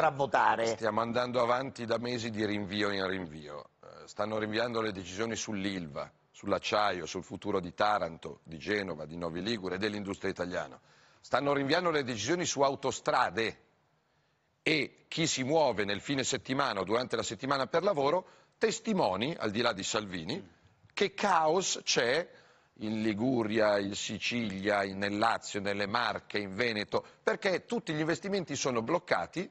potrà votare. Stiamo andando avanti da mesi di rinvio in rinvio. Eh, stanno rinviando le decisioni sull'ILVA, sull'acciaio, sul futuro di Taranto, di Genova, di Novi Ligure e dell'industria italiana. Stanno rinviando le decisioni su autostrade e chi si muove nel fine settimana o durante la settimana per lavoro testimoni, al di là di Salvini, che caos c'è in Liguria, in Sicilia, nel Lazio, nelle Marche, in Veneto, perché tutti gli investimenti sono bloccati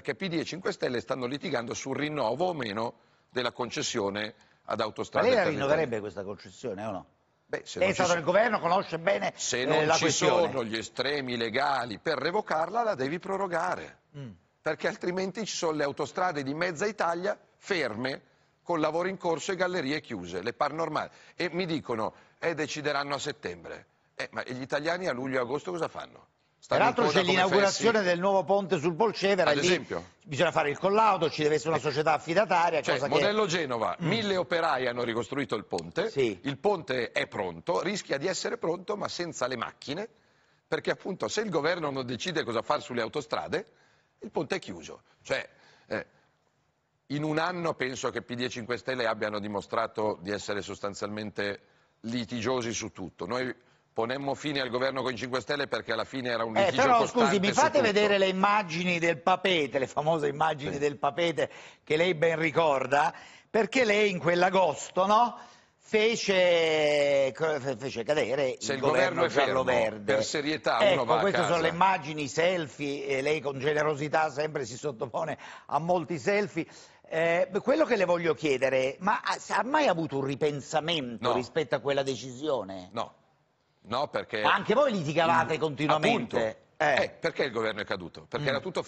perché PD e 5 Stelle stanno litigando sul rinnovo o meno della concessione ad autostrade. Ma lei la rinnoverebbe questa concessione o no? Beh, se Lei è stato nel governo, conosce bene la Se eh, non ci questione. sono gli estremi legali per revocarla, la devi prorogare. Mm. Perché altrimenti ci sono le autostrade di mezza Italia ferme, con lavori in corso e gallerie chiuse, le par normali. E mi dicono, eh, decideranno a settembre. Eh, ma gli italiani a luglio e agosto cosa fanno? Peraltro c'è l'inaugurazione del nuovo ponte sul Polcevera, Ad esempio. bisogna fare il collaudo, ci deve essere una eh. società affidataria. Cioè, cosa modello che... Genova, mm. mille operai hanno ricostruito il ponte, sì. il ponte è pronto, rischia di essere pronto ma senza le macchine, perché appunto se il governo non decide cosa fare sulle autostrade, il ponte è chiuso. Cioè, eh, in un anno penso che PD e 5 Stelle abbiano dimostrato di essere sostanzialmente litigiosi su tutto. Noi Ponemmo fine al governo con i 5 Stelle perché alla fine era un eh, litigio eh, però, scusi, mi fate vedere le immagini del papete, le famose immagini sì. del papete che lei ben ricorda, perché lei in quell'agosto, no? Fece, fece, cadere Se il, governo, governo giallo-verde. Per serietà, ecco, uno va queste sono le immagini, i selfie, e lei con generosità sempre si sottopone a molti selfie. Eh, quello che le voglio chiedere, ma ha, mai avuto un ripensamento no. rispetto a quella decisione? No. No, perché... Ma anche voi litigavate continuamente. Appunto. Eh. Eh, perché il governo è caduto? Perché mm. era tutto